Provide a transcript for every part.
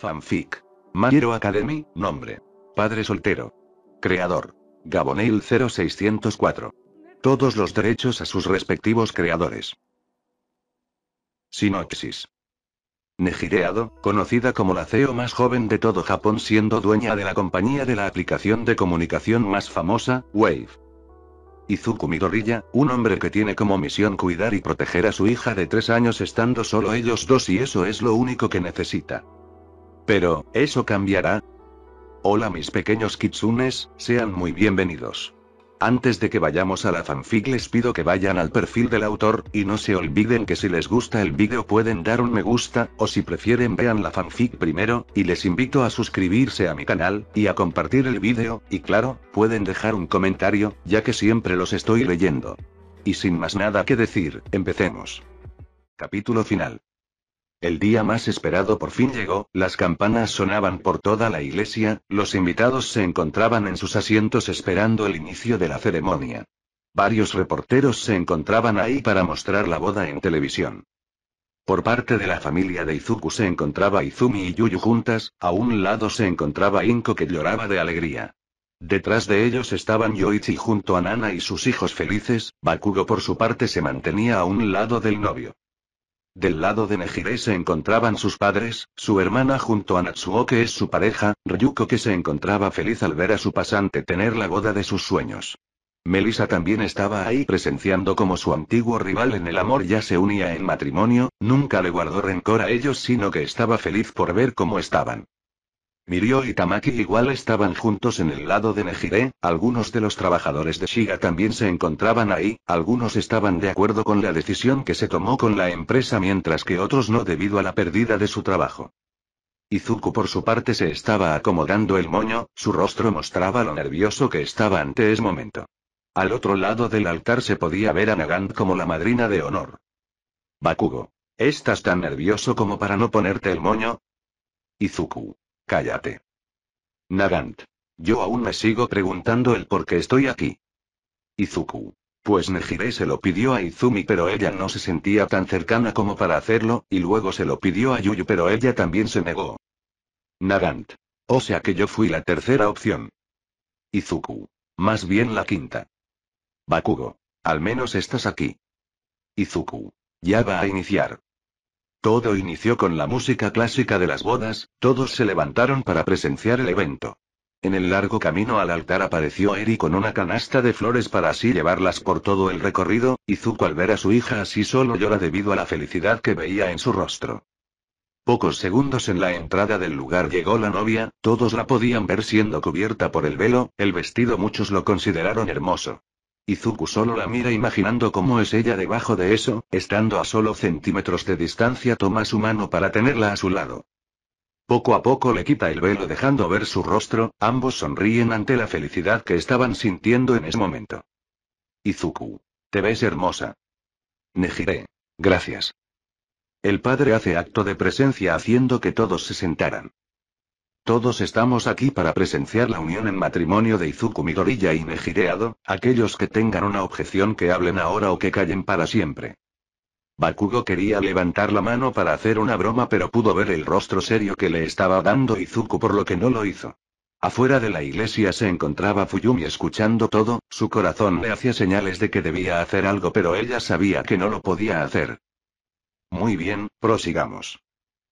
Fanfic. Mayero Academy, nombre. Padre soltero. Creador. Gabonail 0604. Todos los derechos a sus respectivos creadores. Sinopsis. Nejireado, conocida como la CEO más joven de todo Japón siendo dueña de la compañía de la aplicación de comunicación más famosa, Wave. Izuku Midoriya, un hombre que tiene como misión cuidar y proteger a su hija de tres años estando solo ellos dos y eso es lo único que necesita. Pero, ¿eso cambiará? Hola mis pequeños kitsunes, sean muy bienvenidos. Antes de que vayamos a la fanfic les pido que vayan al perfil del autor, y no se olviden que si les gusta el vídeo pueden dar un me gusta, o si prefieren vean la fanfic primero, y les invito a suscribirse a mi canal, y a compartir el vídeo, y claro, pueden dejar un comentario, ya que siempre los estoy leyendo. Y sin más nada que decir, empecemos. Capítulo final. El día más esperado por fin llegó, las campanas sonaban por toda la iglesia, los invitados se encontraban en sus asientos esperando el inicio de la ceremonia. Varios reporteros se encontraban ahí para mostrar la boda en televisión. Por parte de la familia de Izuku se encontraba Izumi y Yuyu juntas, a un lado se encontraba Inko que lloraba de alegría. Detrás de ellos estaban Yoichi junto a Nana y sus hijos felices, Bakugo por su parte se mantenía a un lado del novio. Del lado de Nejire se encontraban sus padres, su hermana junto a Natsuo que es su pareja, Ryuko que se encontraba feliz al ver a su pasante tener la boda de sus sueños. Melissa también estaba ahí presenciando como su antiguo rival en el amor ya se unía en matrimonio, nunca le guardó rencor a ellos sino que estaba feliz por ver cómo estaban. Mirio y Tamaki igual estaban juntos en el lado de Nejire, algunos de los trabajadores de Shiga también se encontraban ahí, algunos estaban de acuerdo con la decisión que se tomó con la empresa mientras que otros no debido a la pérdida de su trabajo. Izuku por su parte se estaba acomodando el moño, su rostro mostraba lo nervioso que estaba ante ese momento. Al otro lado del altar se podía ver a Nagant como la madrina de honor. Bakugo. ¿Estás tan nervioso como para no ponerte el moño? Izuku. Cállate. Nagant. Yo aún me sigo preguntando el por qué estoy aquí. Izuku. Pues Nejire se lo pidió a Izumi pero ella no se sentía tan cercana como para hacerlo, y luego se lo pidió a Yuyu pero ella también se negó. Nagant. O sea que yo fui la tercera opción. Izuku. Más bien la quinta. Bakugo. Al menos estás aquí. Izuku. Ya va a iniciar. Todo inició con la música clásica de las bodas, todos se levantaron para presenciar el evento. En el largo camino al altar apareció Eri con una canasta de flores para así llevarlas por todo el recorrido, y Zuko al ver a su hija así solo llora debido a la felicidad que veía en su rostro. Pocos segundos en la entrada del lugar llegó la novia, todos la podían ver siendo cubierta por el velo, el vestido muchos lo consideraron hermoso. Izuku solo la mira imaginando cómo es ella debajo de eso, estando a solo centímetros de distancia toma su mano para tenerla a su lado. Poco a poco le quita el velo dejando ver su rostro, ambos sonríen ante la felicidad que estaban sintiendo en ese momento. Izuku. Te ves hermosa. Nejire. Gracias. El padre hace acto de presencia haciendo que todos se sentaran. Todos estamos aquí para presenciar la unión en matrimonio de Izuku Midorilla y Nejireado, aquellos que tengan una objeción que hablen ahora o que callen para siempre. Bakugo quería levantar la mano para hacer una broma pero pudo ver el rostro serio que le estaba dando Izuku por lo que no lo hizo. Afuera de la iglesia se encontraba Fuyumi escuchando todo, su corazón le hacía señales de que debía hacer algo pero ella sabía que no lo podía hacer. Muy bien, prosigamos.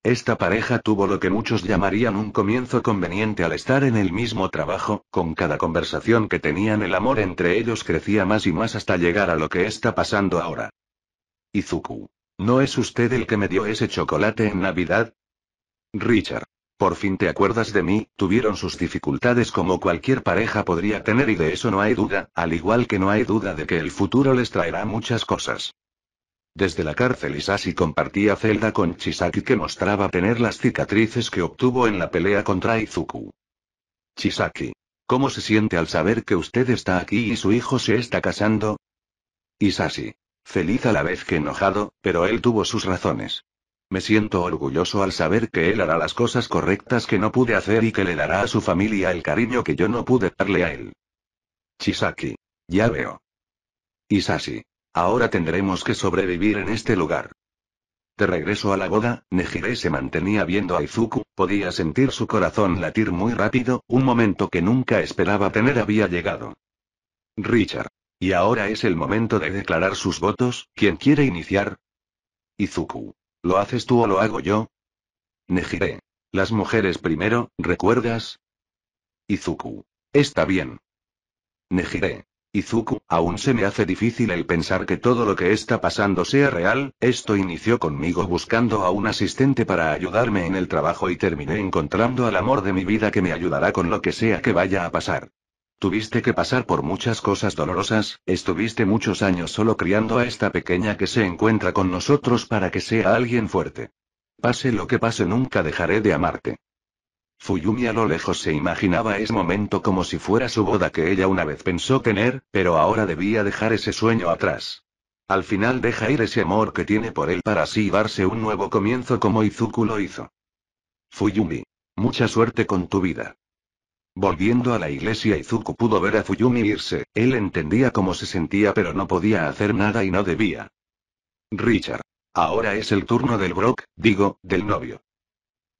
Esta pareja tuvo lo que muchos llamarían un comienzo conveniente al estar en el mismo trabajo, con cada conversación que tenían el amor entre ellos crecía más y más hasta llegar a lo que está pasando ahora. Izuku. ¿No es usted el que me dio ese chocolate en Navidad? Richard. Por fin te acuerdas de mí, tuvieron sus dificultades como cualquier pareja podría tener y de eso no hay duda, al igual que no hay duda de que el futuro les traerá muchas cosas. Desde la cárcel Isashi compartía celda con Chisaki que mostraba tener las cicatrices que obtuvo en la pelea contra Izuku. Chisaki. ¿Cómo se siente al saber que usted está aquí y su hijo se está casando? Isashi. Feliz a la vez que enojado, pero él tuvo sus razones. Me siento orgulloso al saber que él hará las cosas correctas que no pude hacer y que le dará a su familia el cariño que yo no pude darle a él. Chisaki. Ya veo. Isashi. Ahora tendremos que sobrevivir en este lugar. De regreso a la boda, Nejire se mantenía viendo a Izuku, podía sentir su corazón latir muy rápido, un momento que nunca esperaba tener había llegado. Richard. Y ahora es el momento de declarar sus votos, ¿quién quiere iniciar? Izuku. ¿Lo haces tú o lo hago yo? Nejire. Las mujeres primero, ¿recuerdas? Izuku. Está bien. Nejire. Izuku, aún se me hace difícil el pensar que todo lo que está pasando sea real, esto inició conmigo buscando a un asistente para ayudarme en el trabajo y terminé encontrando al amor de mi vida que me ayudará con lo que sea que vaya a pasar. Tuviste que pasar por muchas cosas dolorosas, estuviste muchos años solo criando a esta pequeña que se encuentra con nosotros para que sea alguien fuerte. Pase lo que pase, nunca dejaré de amarte. Fuyumi a lo lejos se imaginaba ese momento como si fuera su boda que ella una vez pensó tener, pero ahora debía dejar ese sueño atrás. Al final deja ir ese amor que tiene por él para así darse un nuevo comienzo como Izuku lo hizo. Fuyumi. Mucha suerte con tu vida. Volviendo a la iglesia Izuku pudo ver a Fuyumi irse, él entendía cómo se sentía pero no podía hacer nada y no debía. Richard. Ahora es el turno del Brock, digo, del novio.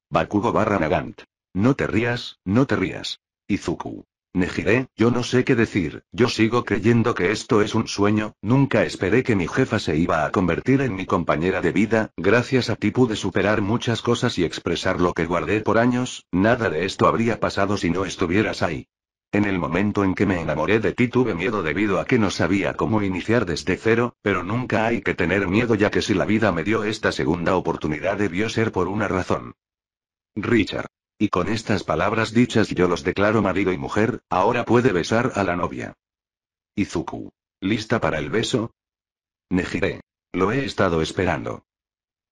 Bakugo barra Nagant. No te rías, no te rías. Izuku. Me yo no sé qué decir, yo sigo creyendo que esto es un sueño, nunca esperé que mi jefa se iba a convertir en mi compañera de vida, gracias a ti pude superar muchas cosas y expresar lo que guardé por años, nada de esto habría pasado si no estuvieras ahí. En el momento en que me enamoré de ti tuve miedo debido a que no sabía cómo iniciar desde cero, pero nunca hay que tener miedo ya que si la vida me dio esta segunda oportunidad debió ser por una razón. Richard. Y con estas palabras dichas yo los declaro marido y mujer, ahora puede besar a la novia. Izuku. ¿Lista para el beso? Nejire, Lo he estado esperando.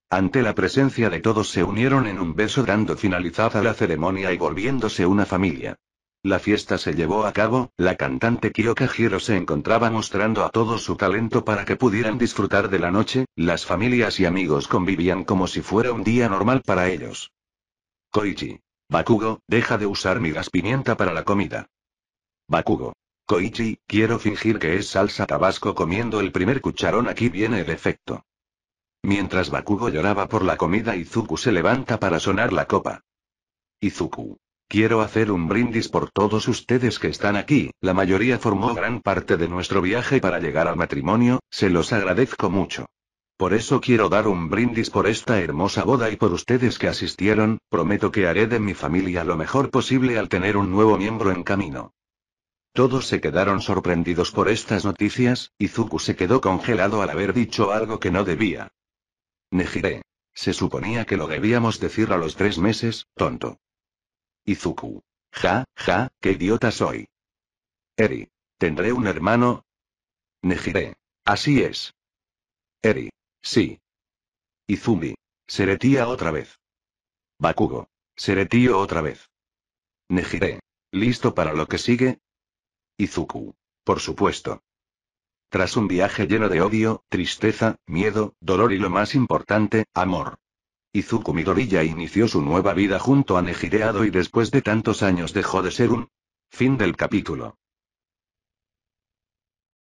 Ante la presencia de todos se unieron en un beso dando finalizada la ceremonia y volviéndose una familia. La fiesta se llevó a cabo, la cantante Kyoka Hiro se encontraba mostrando a todos su talento para que pudieran disfrutar de la noche, las familias y amigos convivían como si fuera un día normal para ellos. Koichi. Bakugo, deja de usar mi gas pimienta para la comida. Bakugo. Koichi, quiero fingir que es salsa tabasco comiendo el primer cucharón aquí viene el efecto. Mientras Bakugo lloraba por la comida Izuku se levanta para sonar la copa. Izuku. Quiero hacer un brindis por todos ustedes que están aquí, la mayoría formó gran parte de nuestro viaje para llegar al matrimonio, se los agradezco mucho. Por eso quiero dar un brindis por esta hermosa boda y por ustedes que asistieron, prometo que haré de mi familia lo mejor posible al tener un nuevo miembro en camino. Todos se quedaron sorprendidos por estas noticias, y se quedó congelado al haber dicho algo que no debía. Nejire. Se suponía que lo debíamos decir a los tres meses, tonto. Izuku. Ja, ja, qué idiota soy. Eri. ¿Tendré un hermano? Nejire. Así es. Eri. Sí. Izumi. Seré tía otra vez. Bakugo. Seré tío otra vez. Nejire. ¿Listo para lo que sigue? Izuku. Por supuesto. Tras un viaje lleno de odio, tristeza, miedo, dolor y lo más importante, amor. Izuku Midoriya inició su nueva vida junto a Nejireado y después de tantos años dejó de ser un... Fin del capítulo.